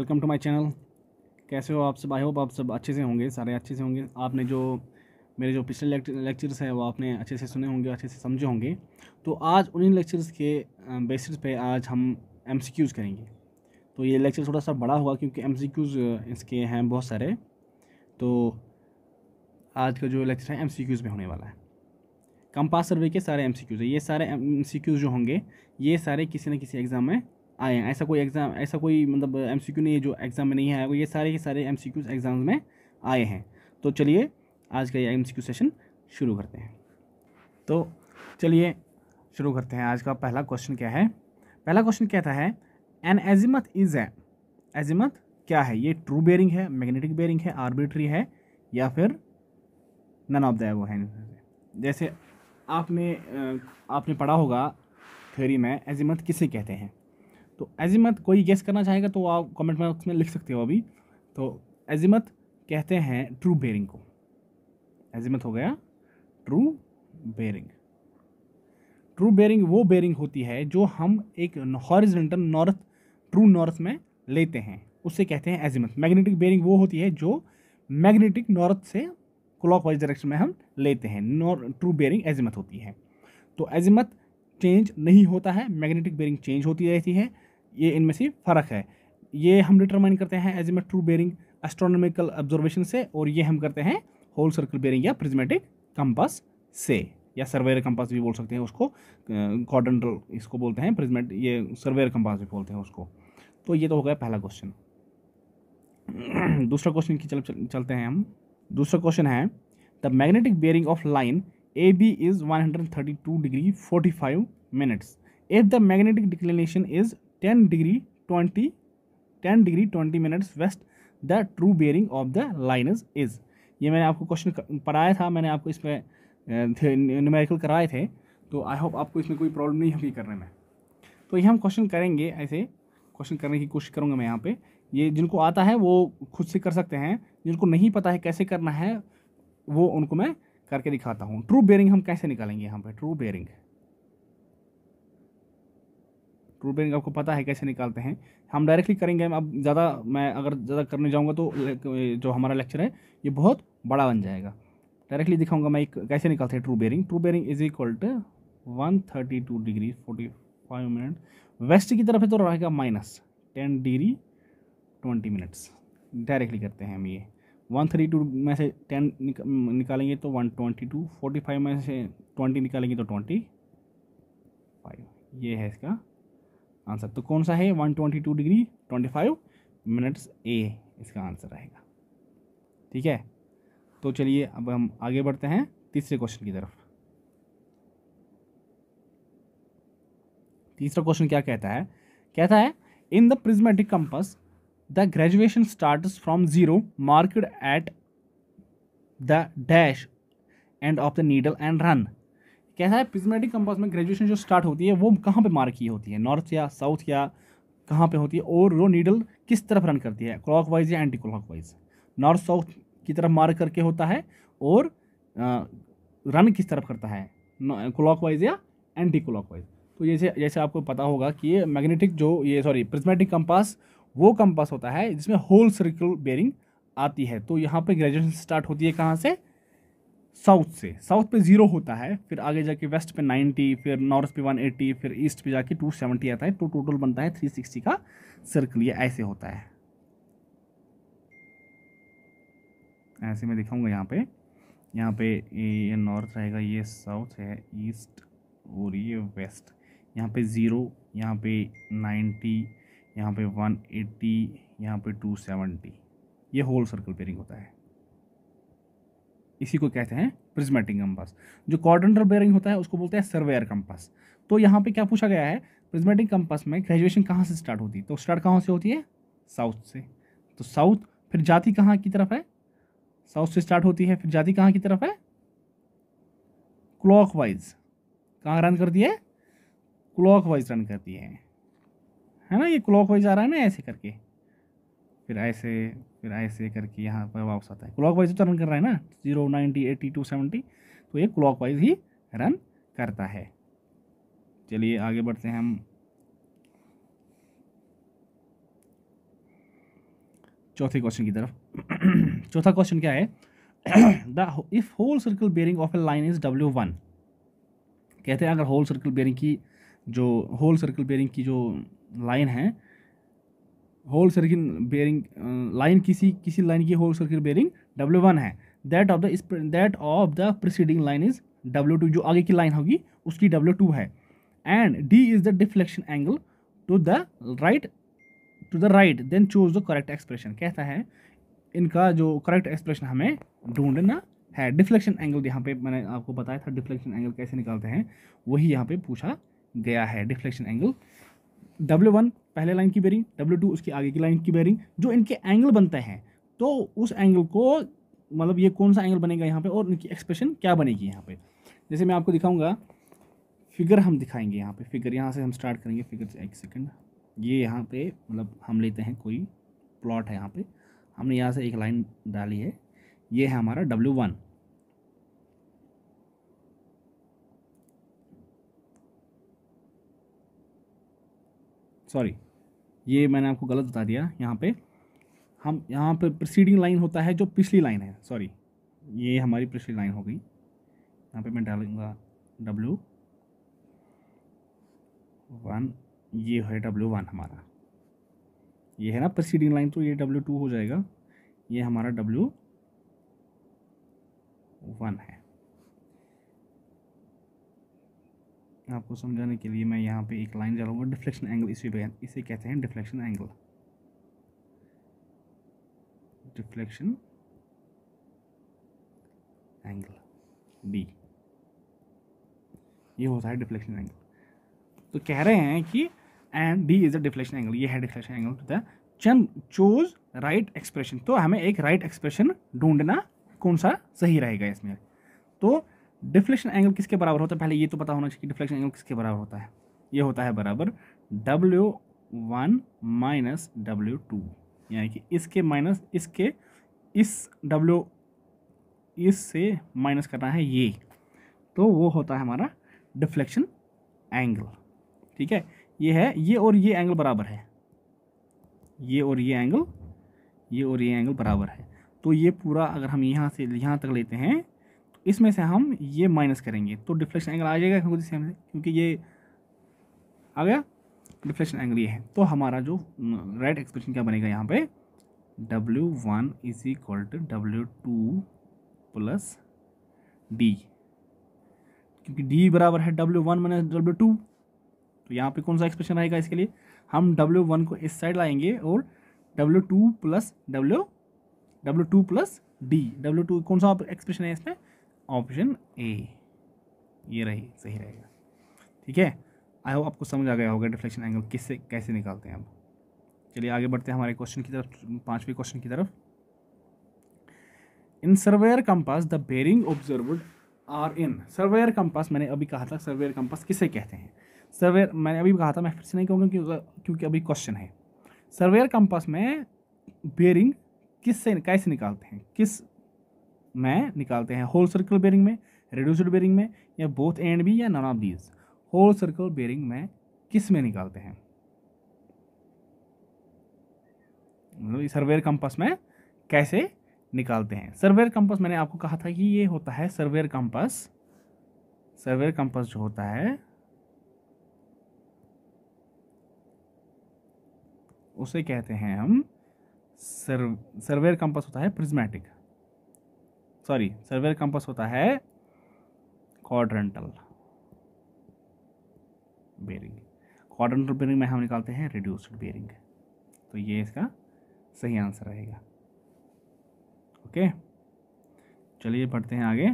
welcome to my channel कैसे हो आप सब आई होप आप सब अच्छे से होंगे सारे अच्छे से होंगे आपने जो मेरे जो पिछले लेक्चर्स हैं वो आपने अच्छे से सुने होंगे अच्छे से समझे होंगे तो आज उन्हीं लेक्चर्स के बेसिस पे आज हम एम करेंगे तो ये लेक्चर थोड़ा सा बड़ा हुआ क्योंकि एम इसके हैं बहुत सारे तो आज का जो लेक्चर है एम में होने वाला है कंपास सर्वे के सारे एम है ये सारे एम जो होंगे ये सारे किसी न किसी एग्ज़ाम में आए हैं ऐसा कोई एग्ज़ाम ऐसा कोई मतलब एमसीक्यू uh, नहीं है जो एग्ज़ाम में नहीं आया ये सारे के सारे एमसीक्यूज एग्ज़ाम में आए हैं तो चलिए आज का ये क्यू सेशन शुरू करते हैं तो चलिए शुरू करते हैं आज का पहला क्वेश्चन क्या है पहला क्वेश्चन कहता है एन एजिमथ इज़ ए एजिमथ क्या है ये ट्रू बेयरिंग है मैग्नेटिक बेयरिंग है आर्बिट्री है या फिर नन ऑफ द एबो है जैसे आपने uh, आपने पढ़ा होगा थ्योरी में एजिमथ किसे कहते हैं तो अजीमत कोई गेस करना चाहेगा तो आप कमेंट बॉक्स में लिख सकते हो अभी तो अजीमत कहते हैं ट्रू बेरिंग को अजीमत हो गया ट्रू बेरिंग ट्रू बेरिंग वो बेरिंग होती है जो हम एक हॉरिजेंटल नॉर्थ ट्रू नॉर्थ में लेते हैं उसे कहते हैं एजिमत मैग्नेटिक बेरिंग वो होती है जो मैग्नेटिक नॉर्थ से क्लॉक वाइज डायरेक्शन में हम लेते हैं ट्रू बेरिंग एजिमत होती है तो एजिमत चेंज नहीं होता है मैग्नेटिक बेरिंग चेंज होती रहती है ये इनमें से फ़र्क है ये हम डिटरमाइन करते हैं as a true bearing astronomical observation से और ये हम करते हैं होल सर्कल बेरिंग या प्रिज्मेटिक कंपास से या सर्वेयर कंपास भी बोल सकते हैं उसको कॉर्डनटल इसको बोलते हैं प्रिजमेट ये सर्वेयर कंपास भी बोलते हैं उसको तो ये तो हो गया पहला क्वेश्चन दूसरा क्वेश्चन की चल, चल, चलते हैं हम दूसरा क्वेश्चन है the magnetic bearing of line A B is two degree five minutes if the magnetic declination is ten degree twenty ten degree twenty minutes west the true bearing of the lines is ये मैंने आपको question पढ़ाया था मैंने आपको इसमें numerical कराए थे तो आई होप आपको इसमें कोई प्रॉब्लम नहीं होगी करने में तो ये हम क्वेश्चन करेंगे ऐसे क्वेश्चन करने की कोशिश करूँगा मैं यहाँ पे ये जिनको आता है वो खुद से कर सकते हैं जिनको नहीं पता है कैसे करना है वो उनको मैं करके दिखाता हूँ ट्रू बेयरिंग हम कैसे निकालेंगे यहाँ पे ट्रू बेयरिंग ट्रूबेरिंग आपको पता है कैसे निकालते हैं हम डायरेक्टली करेंगे अब ज़्यादा मैं अगर ज़्यादा करने जाऊँगा तो जो हमारा लेक्चर है ये बहुत बड़ा बन जाएगा डायरेक्टली दिखाऊंगा मैं एक कैसे निकालते हैं true bearing true bearing is equal to one thirty two degree forty five minute west की तरफ है तो रहेगा minus ten degree twenty minutes directly करते हैं हम ये वन थर्टी टू में से टेन निक, निकालेंगे तो one twenty two forty five में से ट्वेंटी निकालेंगे तो ट्वेंटी फाइव ये है इसका आंसर तो कौन सा है one twenty two degree twenty five minutes A इसका आंसर रहेगा ठीक है तो चलिए अब हम आगे बढ़ते हैं तीसरे क्वेश्चन की तरफ तीसरा क्वेश्चन क्या कहता है कहता है in the prismatic compass the graduation start from zero marked at the dash end of the needle and run कैसा है प्रिजमेटिक कंपास में ग्रेजुएशन जो स्टार्ट होती है वो कहाँ पे मार्क की होती है नॉर्थ या साउथ या कहाँ पे होती है और वो नीडल किस तरफ रन करती है क्लॉक वाइज या anticlockwise north south की तरफ मार्क करके होता है और आ, रन किस तरफ करता है क्लॉक वाइज या एंटी क्लॉक वाइज तो जैसे जैसे आपको पता होगा कि ये मैग्नेटिक जो ये सॉरी प्रिजमेटिक कंपास वो कंपास होता है जिसमें होल सर्कल बेरिंग आती है तो यहाँ पर ग्रेजुएशन स्टार्ट होती है कहाँ से साउथ से साउथ पे ज़ीरो होता है फिर आगे जाके वेस्ट पे नाइन्टी फिर नॉर्थ पे वन एट्टी फिर ईस्ट पे जाके टू सेवेंटी आता है तो टोटल बनता है थ्री सिक्सटी का सर्कल ये ऐसे होता है ऐसे मैं दिखाऊंगा यहाँ पे यहाँ पे ये नॉर्थ रहेगा ये साउथ है ईस्ट और ये वेस्ट यहाँ पे ज़ीरो यहाँ पे नाइन्टी यहाँ पे वन एट्टी यहाँ पे टू सेवेंटी ये होल सर्कल पेयरिंग होता है इसी को कहते हैं प्रिज्मेटिक कंपास जो कॉर्डेंटर बेयरिंग होता है उसको बोलते हैं सर्वेयर कंपास तो यहाँ पे क्या पूछा गया है प्रिज्मेटिक कंपास में ग्रेजुएशन कहाँ से स्टार्ट होती है तो स्टार्ट कहाँ से होती है साउथ से तो साउथ फिर जाति कहाँ की तरफ है साउथ से स्टार्ट होती है फिर जाति कहाँ की तरफ है क्लॉक वाइज कहाँ रन करती है क्लॉक वाइज रन करती है है ना ये क्लॉक वाइज आ रहा है ना ऐसे करके फिर ऐसे फिर ऐसे करके यहाँ पर वापस आता है क्लॉक वाइज तो रन कर रहा है ना zero ninety eighty two seventy तो ये क्लॉक वाइज ही रन करता है चलिए आगे बढ़ते हैं हम चौथे क्वेश्चन की तरफ चौथा क्वेश्चन क्या है the if whole circle bearing of a line is W one कहते हैं अगर होल सर्कल बेयरिंग की जो होल सर्कल बेयरिंग की जो लाइन है होल सर्किट बेयरिंग लाइन किसी किसी लाइन की whole circuit bearing W one है that of the that of the preceding line is W two जो आगे की लाइन होगी उसकी डब्ल्यू टू है and D is the deflection angle to the right to the right then choose the correct expression कहता है इनका जो करेक्ट एक्सप्रेशन हमें ढूंढना है डिफ्लेक्शन एंगल यहाँ पे मैंने आपको बताया था डिफ्लेक्शन एंगल कैसे निकालते हैं वही यहाँ पे पूछा गया है डिफ्लेक्शन एंगल डब्ल्यू वन पहले लाइन की बेरिंग डब्ल्यू टू उसकी आगे की लाइन की बेरिंग जो इनके एंगल बनते हैं तो उस एंगल को मतलब ये कौन सा एंगल बनेगा यहाँ पे और इनकी एक्सप्रेशन क्या बनेगी यहाँ पे जैसे मैं आपको दिखाऊंगा फिगर हम दिखाएंगे यहाँ पे फिगर यहाँ से हम स्टार्ट करेंगे फिगर से एक सेकेंड ये यहाँ पे मतलब हम लेते हैं कोई प्लॉट है यहाँ पे हमने यहाँ से एक लाइन डाली है ये है हमारा डब्ल्यू वन सॉरी ये मैंने आपको गलत बता दिया यहाँ पे हम यहाँ पे प्रसीडिंग लाइन होता है जो पिछली लाइन है सॉरी ये हमारी पिछली लाइन हो गई यहाँ पे मैं डालूँगा डब्लू वन ये है डब्लू वन हमारा ये है ना प्रसीडिंग लाइन तो ये डब्लू टू हो जाएगा ये हमारा डब्लू वन है आपको समझाने के लिए मैं यहाँ पे एक लाइन डालूंगा डिफ्लेक्शन एंगल इसी पे इसे कहते हैं deflection angle deflection angle D ये होता है डिफ्लेक्शन एंगल तो कह रहे हैं कि and D is a deflection angle ये है डिफ्लेक्शन एंगल द चन चूज राइट एक्सप्रेशन तो हमें एक राइट एक्सप्रेशन ढूंढना कौन सा सही रहेगा इसमें तो डिफ्लेक्शन एंगल किसके बराबर होता है पहले ये तो पता होना चाहिए कि डिफ्लेक्शन एंगल किसके बराबर होता है ये होता है बराबर W one minus W two यानी कि इसके माइनस इसके इस डब्ल्यू इस से माइनस करना है ये तो वो होता है हमारा डिफ्लेक्शन एंगल ठीक है ये है ये और ये एंगल बराबर है ये और ये एंगल ये और ये एंगल बराबर है तो ये पूरा अगर हम यहाँ से यहाँ तक लेते हैं इसमें से हम ये माइनस करेंगे तो डिफ्लेक्शन एंगल आ जाएगा खुद से हमसे क्योंकि ये आ गया डिफ्लेक्शन एंगल ये है तो हमारा जो राइट एक्सप्रेशन क्या बनेगा यहाँ पे W one is equal to W two plus D क्योंकि डी बराबर है W one minus W two तो यहाँ पे कौन सा एक्सप्रेशन आएगा इसके लिए हम डब्ल्यू वन को इस साइड लाएंगे और W two plus W W two plus D W two कौन सा एक्सप्रेशन है इसमें ऑप्शन ए ये रही सही रहेगा ठीक है आई होप आपको समझ आ गया होगा डिफ्लेक्शन एंगल किससे कैसे निकालते हैं अब चलिए आगे बढ़ते हैं हमारे क्वेश्चन की तरफ पांचवी क्वेश्चन की तरफ in surveyor compass the bearing observed are in surveyor compass मैंने अभी कहा था सर्वेयर कंपास किसे कहते हैं सर्वेयर मैंने अभी कहा था मैं फिर से नहीं कहूँगा क्योंकि क्योंकि अभी क्वेश्चन है सर्वेयर कंपास में बेरिंग किससे कैसे निकालते हैं किस में निकालते हैं होल सर्कल बेरिंग में रेड्यूसड बेरिंग में या बोथ एंड भी या none of these whole circle bearing में किस में निकालते हैं मतलब सर्वेयर कंपस में कैसे निकालते हैं सर्वेयर कंपस मैंने आपको कहा था कि ये होता है सर्वेयर कंपस सर्वेयर कंपस जो होता है उसे कहते हैं हम सर्व सर्वेयर कंपस होता है प्रिज्मेटिक सॉरी सर्वेयर कंपास होता है क्वाड्रेंटल बेरिंग क्वाड्रेंटल बेरिंग में हम निकालते हैं रिड्यूस्ड बेरिंग तो ये इसका सही आंसर रहेगा ओके चलिए पढ़ते हैं आगे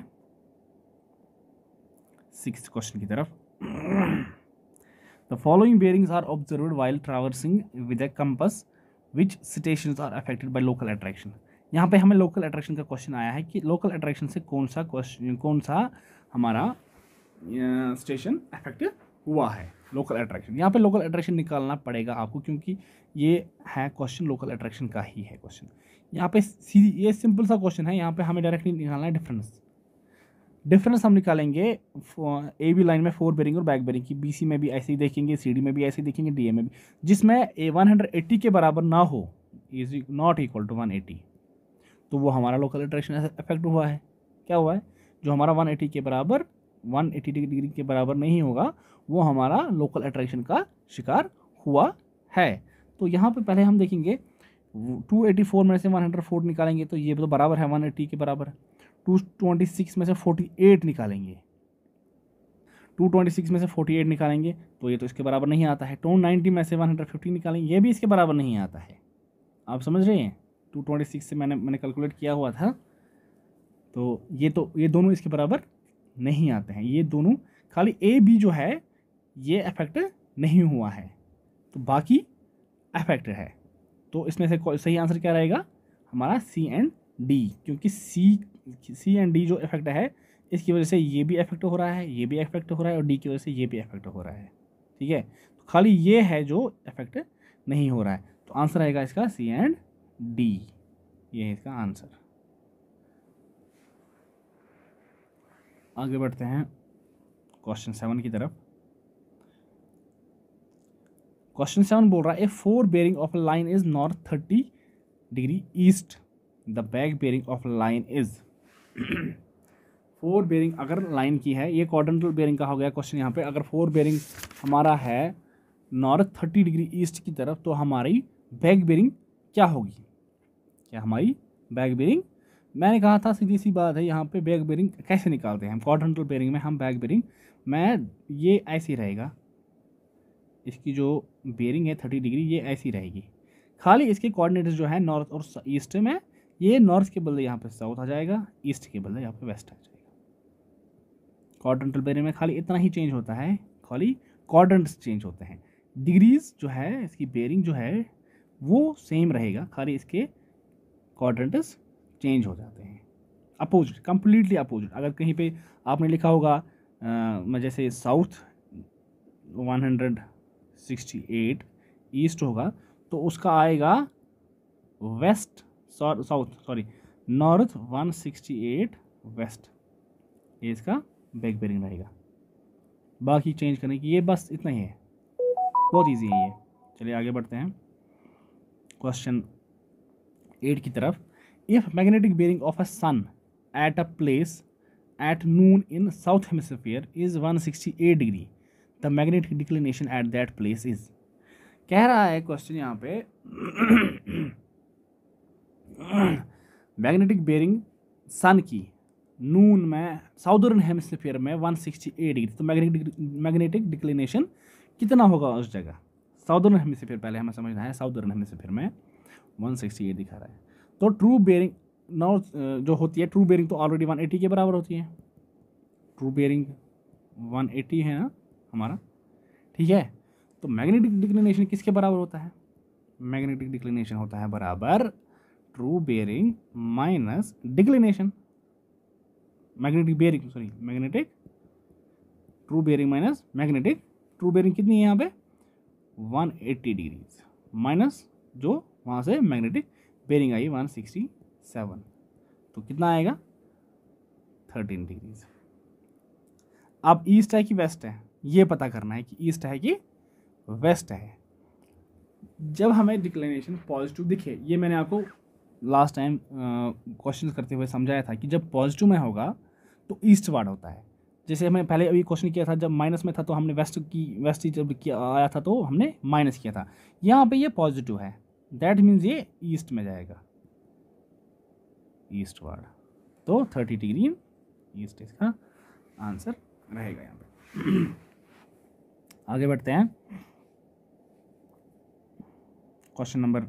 सिक्स क्वेश्चन की तरफ the following bearings are observe while traversing with a compass which station are affected by local attraction यहाँ पे हमें लोकल अट्रैक्शन का क्वेश्चन आया है कि लोकल अट्रैक्शन से कौन सा क्वेश्चन कौन सा हमारा स्टेशन अफेक्ट हुआ है लोकल अट्रैक्शन यहाँ पे लोकल अट्रैक्शन निकालना पड़ेगा आपको क्योंकि ये है क्वेश्चन लोकल अट्रैक्शन का ही है क्वेश्चन यहाँ पे सीधी ये सिंपल सा क्वेश्चन है यहाँ पे हमें डायरेक्टली निकालना है डिफरेंस डिफरेंस हम निकालेंगे ए बी लाइन में फोर बेरिंग और बैक बेरिंग की बी सी में भी ऐसे ही देखेंगे सी डी में भी ऐसे ही देखेंगे डी ए में भी जिसमें ए वन हंड्रेड एट्टी के बराबर ना हो is not equal to one eighty तो वो हमारा लोकल अट्रैक्शन अफेक्ट हुआ है क्या हुआ है जो हमारा 180 के बराबर 180 डिग्री के बराबर नहीं होगा वो हमारा लोकल अट्रैक्शन का शिकार हुआ है तो यहाँ पे पहले हम देखेंगे 284 में से 104 निकालेंगे तो ये तो बराबर है 180 के बराबर टू ट्वेंटी सिक्स में से फोर्टी एट निकालेंगे टू ट्वेंटी सिक्स में से फोर्टी एट निकालेंगे तो ये तो इसके बराबर नहीं आता है टू नाइन्टी में से वन हंड्रेड फिफ्टी निकालेंगे ये भी इसके बराबर नहीं आता है आप समझ रहे हैं टू ट्वेंटी सिक्स से मैंने मैंने कैलकुलेट किया हुआ था तो ये तो ये दोनों इसके बराबर नहीं आते हैं ये दोनों खाली ए बी जो है ये अफेक्ट नहीं हुआ है तो बाकी अफेक्ट है तो इसमें से सही आंसर क्या रहेगा हमारा सी एंड डी क्योंकि सी सी एंड डी जो इफेक्ट है इसकी वजह से ये भी इफेक्ट हो रहा है ये भी इफेक्ट हो रहा है और डी की वजह से ये भी इफेक्ट हो रहा है ठीक है तो खाली ये है जो इफेक्ट नहीं हो रहा है तो आंसर आएगा इसका सी एंड डी ये है इसका आंसर आगे बढ़ते हैं क्वेश्चन सेवन की तरफ क्वेश्चन सेवन बोल रहा है A fore bearing of line is north thirty degree east the back bearing of line is fore bearing अगर लाइन की है ये कॉर्डेंटल बेरिंग का हो गया क्वेश्चन यहाँ पे अगर फोर बेरिंग हमारा है नॉर्थ थर्टी डिग्री ईस्ट की तरफ तो हमारी बैक बेरिंग क्या होगी क्या हमारी बैक बेरिंग मैंने कहा था सीधी सी बात है यहाँ पे बैक बेरिंग कैसे निकालते हैं हम क्वाड्रेंटल बेरिंग में हम बैक बेरिंग मैं ये ऐसी रहेगा इसकी जो बेरिंग है थर्टी डिग्री ये ऐसी रहेगी खाली इसके कोऑर्डिनेट्स जो है नॉर्थ और ईस्ट में ये नॉर्थ के बदले यहाँ पे साउथ आ जाएगा ईस्ट के बदले यहाँ पे वेस्ट आ जाएगा कॉर्डेंटल बेरिंग में खाली इतना ही चेंज होता है खाली क्वाड्रेंट्स चेंज होते हैं डिग्रीज़ जो है इसकी बेरिंग जो है वो सेम रहेगा खाली इसके क्वाड्रेंट्स चेंज हो जाते हैं अपोजिट कम्प्लीटली अपोजिट अगर कहीं पे आपने लिखा होगा मैं जैसे साउथ 168 ईस्ट होगा तो उसका आएगा west south sorry north 168 west ये इसका बैक बेरिंग रहेगा बाकी चेंज करने की ये बस इतना ही है बहुत ईजी है ये चलिए आगे बढ़ते हैं क्वेश्चन एट की तरफ if magnetic bearing of a sun at a place at noon in south hemisphere is one sixty eight degree the magnetic declination at that place is कह रहा है क्वेश्चन यहाँ पे मैग्नेटिक बेयरिंग सन की noon में southern hemisphere में eight degree तो magnetic magnetic declination कितना होगा उस जगह साउदर्न हेमस्फेयर पहले हमें समझना है साउदर्न हेमस्फेयर में 168 दिखा रहा है तो ट्रू बेयरिंग नाउ जो होती है ट्रू बेयरिंग तो ऑलरेडी 180 के बराबर होती है ट्रू बेयरिंग 180 है ना हमारा ठीक है तो मैग्नेटिक डिक्लिनेशन किसके बराबर होता है मैग्नेटिक डिक्लिनेशन होता है बराबर true bearing minus declination magnetic bearing sorry magnetic true bearing minus magnetic true bearing कितनी है यहाँ पे 180 डिग्रीज माइनस जो वहाँ से मैग्नेटिक बेरिंग आई वन सिक्सटी सेवन तो कितना आएगा थर्टीन डिग्रीज अब ईस्ट है कि वेस्ट है ये पता करना है कि ईस्ट है कि वेस्ट है जब हमें डिक्लेनेशन पॉजिटिव दिखे ये मैंने आपको लास्ट टाइम क्वेश्चन करते हुए समझाया था कि जब पॉजिटिव में होगा तो ईस्ट वार्ड होता है जैसे हमें पहले अभी क्वेश्चन किया था जब माइनस में था तो हमने वेस्ट की वेस्ट जब किया आया था तो हमने माइनस किया था यहाँ पे ये पॉजिटिव है दैट मीन्स ये ईस्ट में जाएगा ईस्ट वार्ड तो थर्टी डिग्री इन ईस्ट इसका आंसर रहेगा यहाँ पे आगे बढ़ते हैं क्वेश्चन नंबर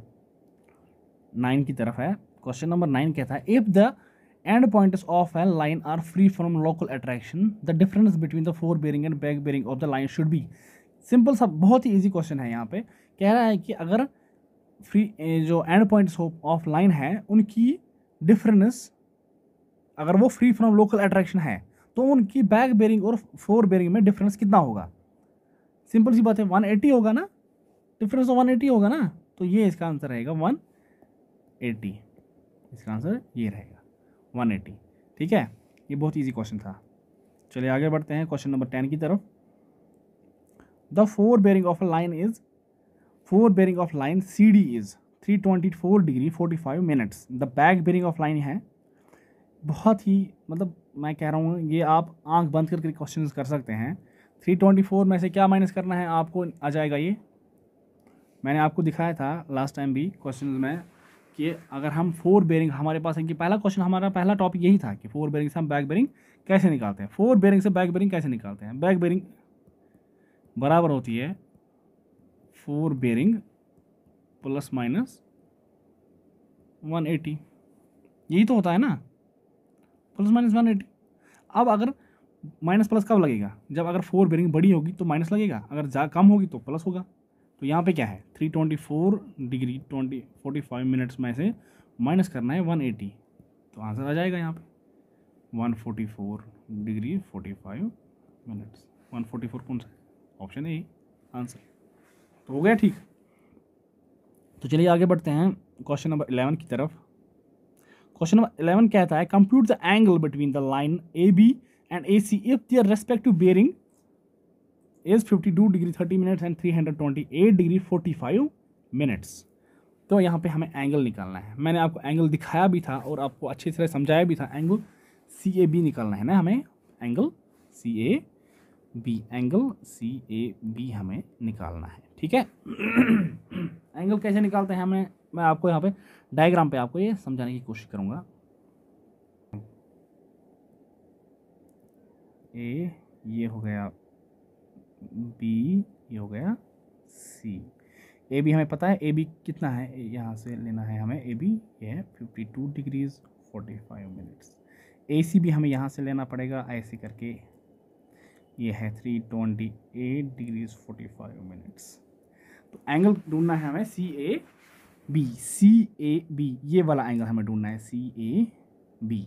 नाइन की तरफ है क्वेश्चन नंबर नाइन कहता है if the end points of a line are free from local attraction the difference between the fore bearing and back bearing of the line should be simple सा बहुत ही easy question है यहाँ पे कह रहा है कि अगर फ्री eh, जो एंड पॉइंट्स लाइन है उनकी डिफरेंस अगर वो फ्री फ्रॉम लोकल अट्रैक्शन है तो उनकी बैक बेरिंग और फोर बेरिंग में डिफरेंस कितना होगा सिंपल सी बात है वन एटी होगा ना डिफरेंस ऑफ वन एटी होगा ना तो ये इसका आंसर रहेगा वन एटी इसका आंसर ये रहेगा वन एटी ठीक है ये बहुत ईजी क्वेश्चन था चलिए आगे बढ़ते हैं क्वेश्चन नंबर टेन की तरफ the fore bearing of a line is fore bearing of line C D is three twenty four degree forty five minutes the back bearing of line है बहुत ही मतलब मैं कह रहा हूँ ये आप आंख बंद करके क्वेश्चन कर सकते हैं थ्री ट्वेंटी फोर में से क्या माइनस करना है आपको आ जाएगा ये मैंने आपको दिखाया था लास्ट टाइम भी क्वेश्चन में कि अगर हम फोर बेरिंग हमारे पास है कि पहला क्वेश्चन हमारा पहला टॉपिक यही था कि फोर बेरिंग से हम बैक बेरिंग कैसे निकालते हैं फोर बेरिंग से बैक बेरिंग कैसे निकालते हैं बैक बेरिंग बराबर होती है fore bearing plus minus one eighty यही तो होता है ना प्लस माइनस वन एटी अब अगर माइनस प्लस कब लगेगा जब अगर फोर बेरिंग बड़ी होगी तो माइनस लगेगा अगर ज़्यादा कम होगी तो प्लस होगा तो यहाँ पे क्या है three twenty four degree twenty forty five minutes में से माइनस करना है वन एटी तो आंसर आ जाएगा यहाँ पे one forty four degree forty five minutes one forty four कौन सा ऑप्शन है यही आंसर तो हो गया ठीक तो चलिए आगे बढ़ते हैं क्वेश्चन नंबर इलेवन की तरफ क्वेश्चन नंबर इलेवन कहता है compute the angle between the line A B and A C if their respective bearing is 52 degree 30 minutes and 328 degree 45 minutes तो यहाँ पे हमें एंगल निकालना है मैंने आपको एंगल दिखाया भी था और आपको अच्छी तरह समझाया भी था एंगल सी ए बी निकालना है ना हमें angle C A B angle C A B हमें निकालना है ठीक है एंगल कैसे निकालते हैं हमें मैं आपको यहाँ पे डायग्राम पे आपको ये समझाने की कोशिश करूँगा ए ये हो गया बी ये हो गया सी ए बी हमें पता है ए बी कितना है यहाँ से लेना है हमें ए बी ये है fifty two degrees forty five minutes A C भी हमें यहाँ से लेना पड़ेगा ऐसे करके ये है three twenty eight degrees forty five minutes तो एंगल ढूंढना है हमें सी A B C A B ये वाला एंगल हमें ढूंढना है सी ए बी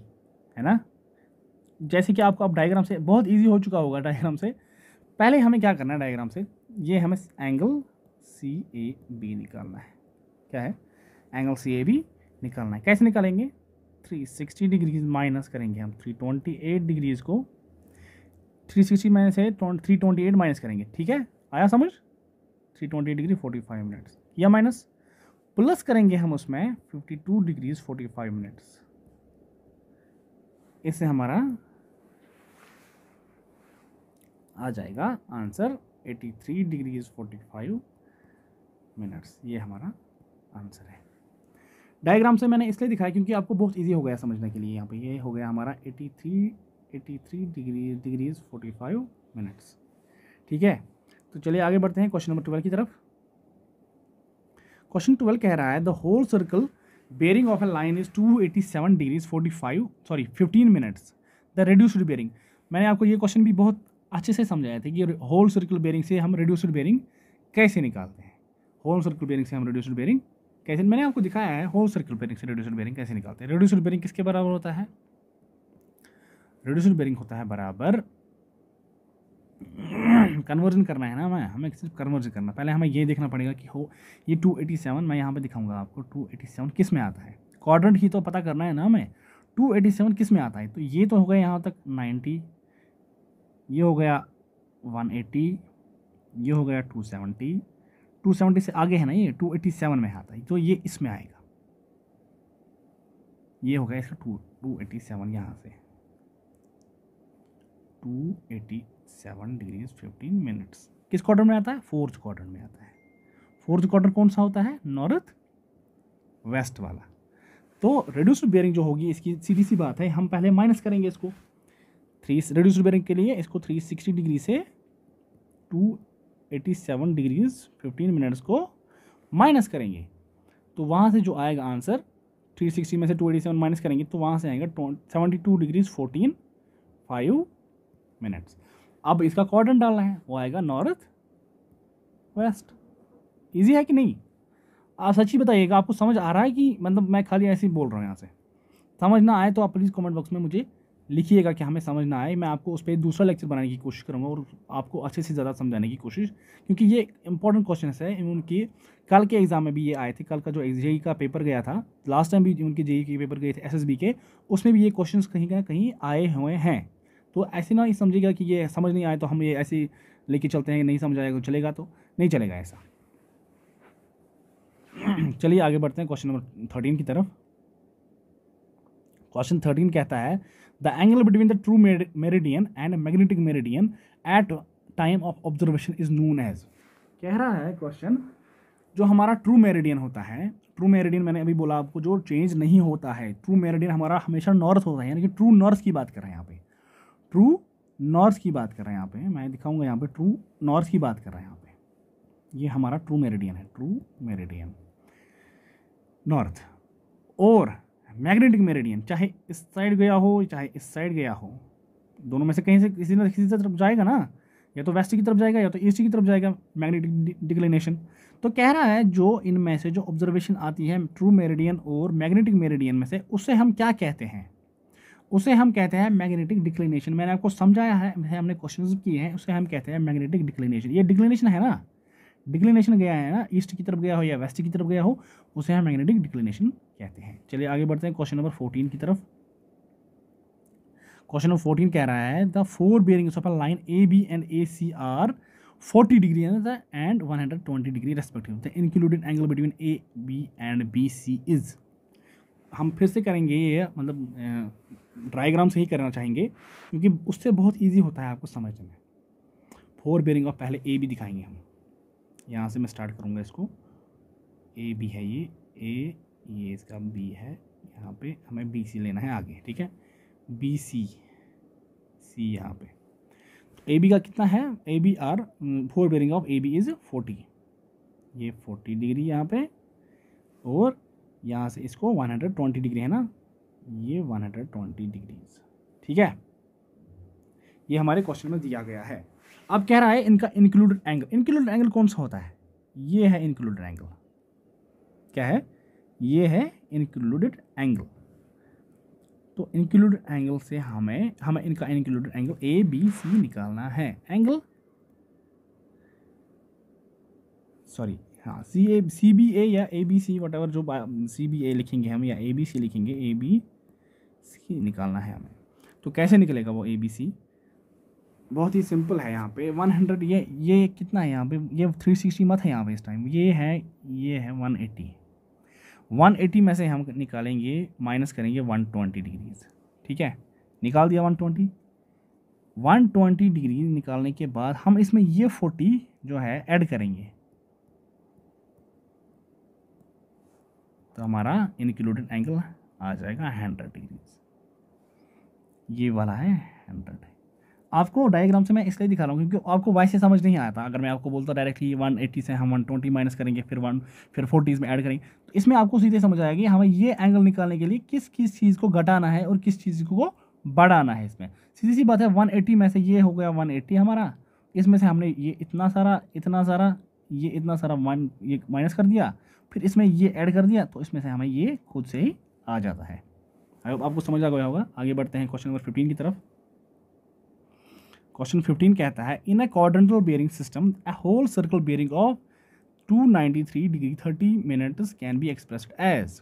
है ना जैसे कि आपको आप डायग्राम से बहुत इजी हो चुका होगा डायग्राम से पहले हमें क्या करना है डायग्राम से ये हमें एंगल सी ए बी निकालना है क्या है एंगल सी ए बी निकालना है कैसे निकालेंगे 360 डिग्रीज माइनस करेंगे हम 328 डिग्रीज को थ्री सिक्सटी माइनस है थ्री ट्वेंटी एट माइनस करेंगे ठीक है आया समझ three twenty degree forty five minutes या माइनस प्लस करेंगे हम उसमें fifty two degrees forty five minutes इससे हमारा आ जाएगा answer eighty three degrees forty five minutes ये हमारा आंसर है डायग्राम से मैंने इसलिए दिखाया क्योंकि आपको बहुत इजी हो गया समझने के लिए यहाँ पे ये हो गया हमारा eighty three eighty three degree degrees forty five minutes ठीक है तो चलिए आगे बढ़ते हैं क्वेश्चन नंबर ट्वेल्व की तरफ क्वेश्चन ट्वेल्व कह रहा है the whole circle bearing of a line is two eighty seven degrees forty five sorry fifteen minutes the reduced bearing मैंने आपको ये क्वेश्चन भी बहुत अच्छे से समझाया था कि होल सर्कल बेयरिंग से हम रेड्यूस्ड बेयरिंग कैसे निकालते हैं होल सर्कल बेयरिंग से हम रेड्यूस्ड बेयरिंग कैसे मैंने आपको दिखाया है होल सर्कल बेयरिंग से रेड्यूस्ड बेयरिंग कैसे निकालते हैं रेड्यूस्ड बेयरिंग किसके बराबर होता है रेडिएशन बेरिंग होता है बराबर कन्वर्जन करना है ना हमें हमें सिर्फ कन्वर्जन करना पहले हमें ये देखना पड़ेगा कि हो ये 287 मैं यहाँ पे दिखाऊंगा आपको 287 किस में आता है क्वाड्रेंट ही तो पता करना है ना हमें 287 किस में आता है तो ये तो हो गया यहाँ तक 90 ये हो गया 180 ये हो गया 270 270 से आगे है ना ये 287 में आता है तो ये इसमें आएगा ये हो गया इसका टू टू एटी सेवन यहाँ से two eighty seven degrees fifteen minutes किस क्वार्टर में आता है फोर्थ क्वार्टर में आता है फोर्थ क्वार्टर कौन सा होता है नॉर्थ वेस्ट वाला तो रेड्यूस बेयरिंग जो होगी इसकी सीधी सी बात है हम पहले माइनस करेंगे इसको थ्री रेड्यूस बेयरिंग के लिए इसको थ्री सिक्सटी डिग्री से two eighty seven degrees fifteen minutes को माइनस करेंगे तो वहाँ से जो आएगा आंसर थ्री सिक्सटी में से टू एटी सेवन माइनस करेंगे तो वहाँ से आएगा seventy two degrees fourteen five minutes अब इसका कॉर्डन डालना है वो आएगा नॉर्थ वेस्ट ईजी है कि नहीं आप ही बताइएगा आपको समझ आ रहा है कि मतलब मैं खाली ऐसे ही बोल रहा हूँ यहाँ से समझ ना आए तो आप प्लीज़ कमेंट बॉक्स में मुझे लिखिएगा कि हमें समझ ना आए मैं आपको उस पर दूसरा लेक्चर बनाने की कोशिश करूँगा और आपको अच्छे से ज़्यादा समझाने की कोशिश क्योंकि ये इंपॉर्टेंट क्वेश्चन है उनके कल के एग्ज़ाम में भी ये आए थे कल का जो जे e e का पेपर गया था लास्ट टाइम भी उनके जेई e के पेपर गए थे एस के उसमें भी ये क्वेश्चन कहीं ना कहीं आए हुए हैं तो ऐसे ना ही समझेगा कि ये समझ नहीं आए तो हम ये ऐसे लेके चलते हैं नहीं समझ आएगा तो चलेगा तो नहीं चलेगा ऐसा चलिए आगे बढ़ते हैं क्वेश्चन नंबर थर्टीन की तरफ क्वेश्चन थर्टीन कहता है the angle between the true meridian and magnetic meridian at time of observation is known as कह रहा है क्वेश्चन जो हमारा ट्रू मेरिडियन होता है ट्रू मेरिडियन मैंने अभी बोला आपको जो चेंज नहीं होता है ट्रू मेरिडियन हमारा हमेशा नॉर्थ होता है यानी कि ट्रू नॉर्थ की बात कर रहे हैं यहाँ पे ट्रू नॉर्थ की बात कर रहे हैं यहाँ पे मैं दिखाऊंगा यहाँ पे ट्रू नॉर्थ की बात कर रहे हैं यहाँ पे ये हमारा ट्रू मेरेडियन है ट्रू मेरेडियन नॉर्थ और मैग्नेटिक मेरेडियन चाहे इस साइड गया हो चाहे इस साइड गया हो दोनों में से कहीं से किसी ना किसी तरफ जाएगा ना या तो वेस्ट की तरफ जाएगा या तो ईस्ट की तरफ जाएगा मैग्नेटिक डिक्लिनेशन तो कह रहा है जो इनमें से जो ऑब्जर्वेशन आती है ट्रू मेरेडियन और मैग्नेटिक मेरेडियन में से उसे हम क्या कहते हैं उसे हम कहते हैं मैग्नेटिक डिक्लिनेशन मैंने आपको समझाया है हमने क्वेश्चन किए हैं उसे हम कहते हैं मैग्नेटिक डिक्लिनेशन ये डिक्लिनेशन है ना डिक्लिनेशन गया है ना ईस्ट की तरफ गया हो या वेस्ट की तरफ गया हो उसे हम मैग्नेटिक डिक्लिनेशन कहते हैं चलिए आगे बढ़ते हैं क्वेश्चन नंबर फोर्टीन की तरफ क्वेश्चन नंबर फोर्टीन कह रहा है the fore bearing of a line A B and A C are forty degree and one hundred twenty degree respective included angle between A B and B C is हम फिर से करेंगे ये मतलब ड्राइग्राम से ही करना चाहेंगे क्योंकि उससे बहुत ईजी होता है आपको समझने में फोर बेरिंग ऑफ पहले ए भी दिखाएंगे हम यहाँ से मैं स्टार्ट करूँगा इसको ए बी है ये ए ये इसका बी है यहाँ पे हमें बी सी लेना है आगे ठीक है बी सी सी यहाँ पे ए बी का कितना है A B are fore bearing of A B is forty ये फोर्टी डिग्री यहाँ पे और यहाँ से इसको 120 डिग्री है ना ये 120 डिग्रीज ठीक है ये हमारे क्वेश्चन में दिया गया है अब कह रहा है इनका इंक्लूडेड एंगल इंक्लूडेड एंगल कौन सा होता है ये है इंक्लूडेड एंगल क्या है ये है इंक्लूडेड एंगल तो इंक्लूडेड एंगल से हमें हमें इनका included angle A B C निकालना है एंगल सॉरी हाँ सी ए सी बी ए या A B C whatever जो सी बी ए लिखेंगे हम या ए बी सी लिखेंगे ए बी सी निकालना है हमें तो कैसे निकलेगा वो ए बी सी बहुत ही सिंपल है यहाँ पे हंड्रेड ये ये कितना है यहाँ पे ये थ्री सिक्सटी मत है यहाँ पे इस टाइम ये है ये है वन वन एटी में से हम निकालेंगे माइनस करेंगे वन ट्वेंटी डिग्रीज ठीक है निकाल दिया वन वन ट्वेंटी डिग्री निकालने के बाद हम इसमें ये फोर्टी जो है ऐड करेंगे तो हमारा इनक्लूडेड एंगल आ जाएगा हंड्रेड डिग्री ये वाला है हंड्रेड आपको डायग्राम से मैं इसलिए दिखा रहा हूँ क्योंकि आपको वैसे से समझ नहीं आया था अगर मैं आपको बोलता डायरेक्टली वन एट्टी से हम वन ट्वेंटी माइनस करेंगे फिर वन फिर फोर्टीज़ में ऐड करेंगे तो इसमें आपको सीधे समझ आएगा कि हमें ये एंगल निकालने के लिए किस किस चीज़ को घटाना है और किस चीज़ को बढ़ाना है इसमें सीधी सी बात है वन एट्टी में से ये हो गया वन एट्टी हमारा इसमें से हमने ये इतना सारा इतना सारा ये इतना सारा वन ये माइनस कर दिया फिर इसमें ये ऐड कर दिया तो इसमें से हमें ये खुद से ही आ जाता है होप आपको समझ आ गया होगा आगे बढ़ते हैं क्वेश्चन नंबर फिफ्टीन की तरफ क्वेश्चन फिफ्टीन कहता है in a quadrantal bearing system a whole circle bearing of 293 degree 30 minutes can be expressed as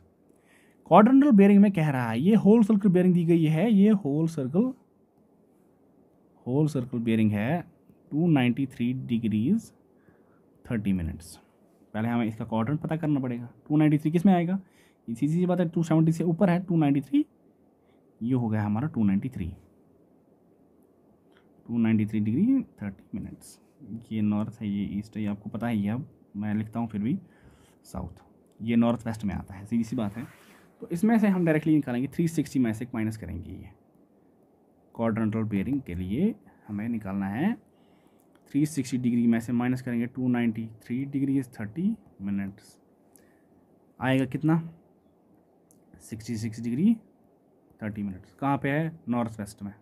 quadrantal bearing में कह रहा है ये होल सर्कल बेयरिंग दी गई है ये whole circle whole circle bearing है थ्री डिग्रीज थर्टी मिनट्स पहले हमें इसका क्वाड्रेंट पता करना पड़ेगा टू नाइन्टी थ्री किस में आएगा इसी सी बात है टू सेवेंटी से ऊपर है टू नाइन्टी थ्री ये हो गया हमारा two ninety three two ninety three degree thirty minutes ये नॉर्थ है ये ईस्ट है ये आपको पता ही है अब मैं लिखता हूँ फिर भी साउथ ये नॉर्थ वेस्ट में आता है सीधी सी बात है तो इसमें से हम डायरेक्टली निकालेंगे थ्री सिक्सटी में से माइनस करेंगे ये क्वाड्रेंटल बेयरिंग के लिए हमें निकालना है थ्री सिक्सटी डिग्री में से माइनस करेंगे two ninety three degree is thirty minutes आएगा कितना sixty six degree thirty minutes कहाँ पे है नॉर्थ वेस्ट में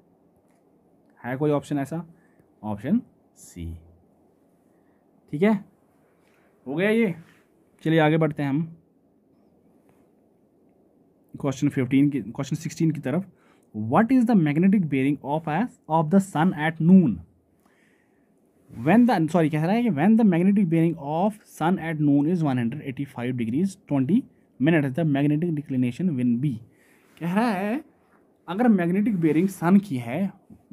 है कोई ऑप्शन ऐसा ऑप्शन सी ठीक है हो गया ये चलिए आगे बढ़ते हैं हम क्वेश्चन फिफ्टीन की क्वेश्चन सिक्सटीन की तरफ what is the magnetic bearing of S of the sun at noon when the sorry कह रहा है कि when the magnetic bearing of sun at noon is 185 degrees 20 minute the magnetic declination will be कह रहा है अगर magnetic bearing sun की है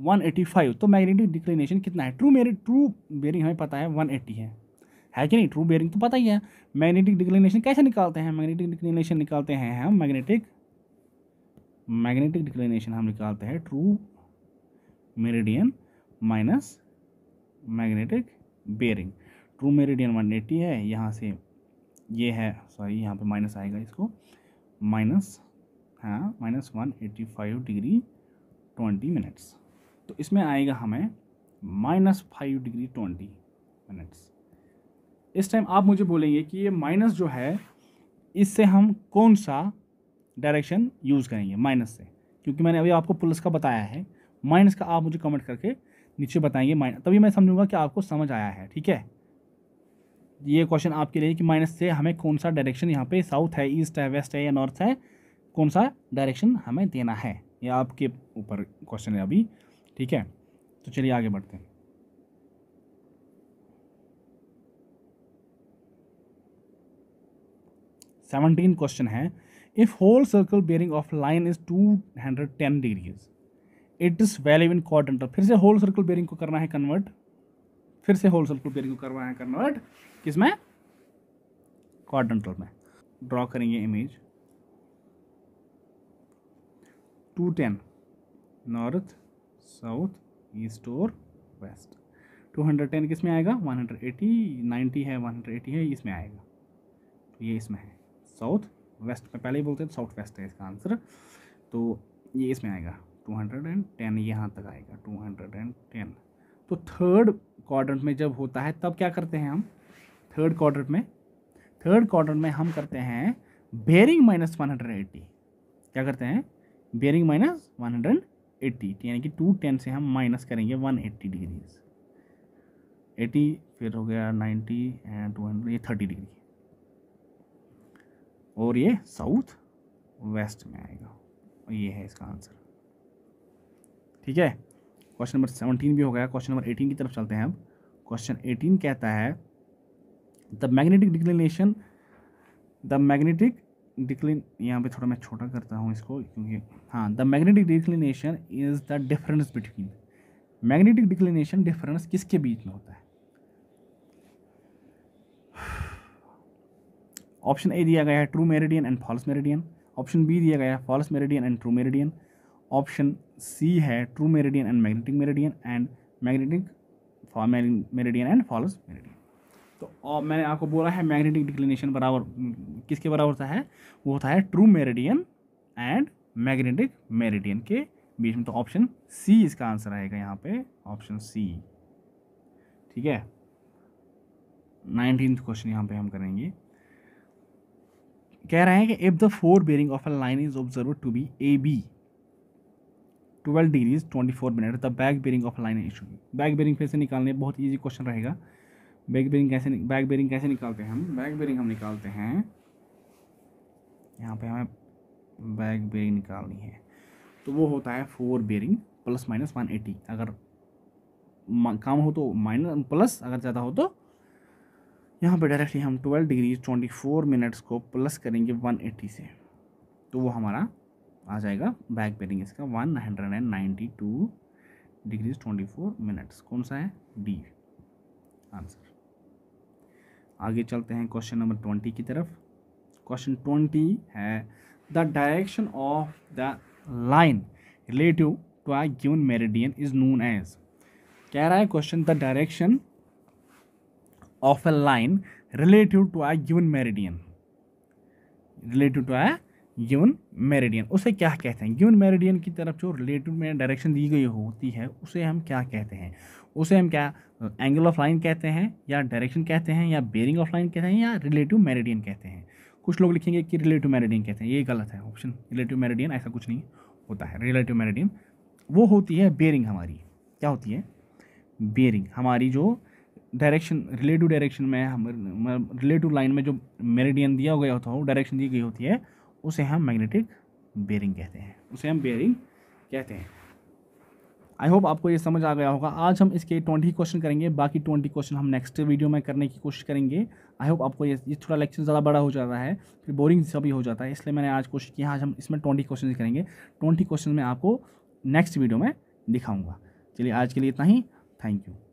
वन एटी फाइव तो मैग्नेटिक डिक्लिनेशन कितना है ट्रू मेरे ट्रू बेरिंग हमें पता है 180 है है कि नहीं ट्रू बेरिंग तो पता ही है मैग्नेटिक डिक्लिनेशन कैसे निकालते हैं मैग्नेटिक डिक्लिनेशन निकालते हैं हम मैग्नेटिक मैग्नेटिक डिक्लिनेशन हम निकालते हैं true meridian minus magnetic bearing true meridian one eighty है यहाँ से ये है सॉरी यहाँ पे माइनस आएगा इसको माइनस हाँ minus one eighty five degree twenty minutes तो इसमें आएगा हमें minus five degree twenty minutes इस टाइम आप मुझे बोलेंगे कि ये माइनस जो है इससे हम कौन सा डायरेक्शन यूज़ करेंगे माइनस से क्योंकि मैंने अभी आपको प्लस का बताया है माइनस का आप मुझे कमेंट करके नीचे बताएंगे माइनस तभी मैं समझूंगा कि आपको समझ आया है ठीक है ये क्वेश्चन आपके लिए कि माइनस से हमें कौन सा डायरेक्शन यहाँ पे साउथ है ईस्ट है वेस्ट है या नॉर्थ है कौन सा डायरेक्शन हमें देना है ये आपके ऊपर क्वेश्चन है अभी ठीक है तो चलिए आगे बढ़ते हैं सेवनटीन क्वेश्चन है if whole circle bearing of line is two hundred ten degrees it is value in quadrantal फिर से होल सर्कल बेरिंग को करना है कन्वर्ट फिर से होल सर्कल बेरिंग को करना है कन्वर्ट किसमें क्वाड्रेंटल में ड्रॉ करेंगे image two ten north south east और वेस्ट टू हंड्रेड टेन किस में आएगा वन हंड्रेड एटी नाइन्टी है वन हंड्रेड एटी है इसमें आएगा तो ये इसमें है साउथ वेस्ट में पहले ही बोलते हैं साउथ वेस्ट है इसका आंसर तो ये इसमें आएगा टू हंड्रेड एंड टेन यहाँ तक आएगा टू हंड्रेड एंड टेन तो थर्ड क्वार्टर में जब होता है तब क्या करते हैं हम थर्ड क्वार्टर में थर्ड क्वार्टर में हम करते हैं bearing minus one hundred eighty क्या करते हैं bearing minus one hundred eighty यानी कि टू टेन से हम माइनस करेंगे वन एट्टी डिग्रीज एटी फिर हो गया नाइन्टी एंड टू हंड्रेड ये थर्टी डिग्री और ये साउथ वेस्ट में आएगा ये है इसका आंसर ठीक है क्वेश्चन नंबर सेवनटीन भी हो गया क्वेश्चन नंबर एटीन की तरफ चलते हैं हम क्वेश्चन एटीन कहता है the magnetic declination the magnetic decline यहाँ पे थोड़ा मैं छोटा करता हूँ इसको क्योंकि हाँ the magnetic declination is the difference between magnetic declination difference किसके बीच में होता है ऑप्शन ए दिया गया है true meridian and false meridian option B दिया गया है false meridian and true meridian option C है true meridian and magnetic meridian and magnetic meridian and false meridian तो मैंने आपको बोला है मैग्नेटिक डिक्लिनेशन बराबर किसके बराबर होता है वो होता है true meridian and magnetic meridian के बीच में तो ऑप्शन सी इसका आंसर आएगा यहाँ पे ऑप्शन सी ठीक है नाइनटीन क्वेश्चन यहाँ पे हम करेंगे कह रहे हैं कि if the fore bearing of a line is observe to be A B twelve degrees twenty four minute the back bearing of line is back bearing फिर से निकालने बहुत ईजी क्वेश्चन रहेगा बैक बेरिंग कैसे बैक बेरिंग कैसे निकालते हैं हम बैक बेरिंग हम निकालते हैं यहाँ पे हमें बैक बेरिंग निकालनी है तो वो होता है fore bearing plus minus one eighty अगर कम हो तो माइनस प्लस अगर ज़्यादा हो तो यहाँ पे डायरेक्टली हम twelve degree twenty four minutes को प्लस करेंगे वन एटी से तो वो हमारा आ जाएगा बैक बेरिंग इसका one hundred and ninety two degrees twenty four minutes कौन सा है डी आंसर आगे चलते हैं क्वेश्चन नंबर ट्वेंटी की तरफ क्वेश्चन ट्वेंटी है the direction of the line relative to a given meridian is known as कह रहा है question the direction of a line relative to a given meridian relative to a given meridian उसे क्या कहते हैं given meridian की तरफ जो रिलेटिव में डायरेक्शन दी गई होती है उसे हम क्या कहते हैं उसे हम क्या एंगल ऑफ लाइन कहते हैं या डायरेक्शन कहते हैं या बेरिंग ऑफ लाइन कहते हैं या रिलेटिव मेरिडियन कहते हैं कुछ लोग लिखेंगे कि रिलेटिव मेरिडियन कहते हैं ये गलत है ऑप्शन रिलेटिव मेरिडियन ऐसा कुछ नहीं होता है रिलेटिव मेरिडियन वो होती है बेरिंग हमारी क्या होती है बेरिंग हमारी जो डायरेक्शन रिलेटिव डायरेक्शन में हम रिलेटिव लाइन में जो मेरिडियन दिया गया होता है वो डायरेक्शन दी गई होती है उसे हम मैग्नेटिक बेरिंग कहते हैं उसे हम बेरिंग कहते हैं आई होप आपको ये समझ आ गया होगा आज हम इसके ट्वेंटी क्वेश्चन करेंगे बाकी ट्वेंटी क्वेश्चन हम नेक्स्ट वीडियो में करने की कोशिश करेंगे आई होप आपको ये ये थोड़ा लेक्चर ज़्यादा बड़ा हो जा रहा है फिर बोरिंग सा भी हो जाता है इसलिए मैंने आज कोशिश की आज हम इसमें ट्वेंटी क्वेश्चन करेंगे ट्वेंटी क्वेश्चन में आपको नेक्स्ट वीडियो में दिखाऊँगा चलिए आज के लिए इतना ही थैंक यू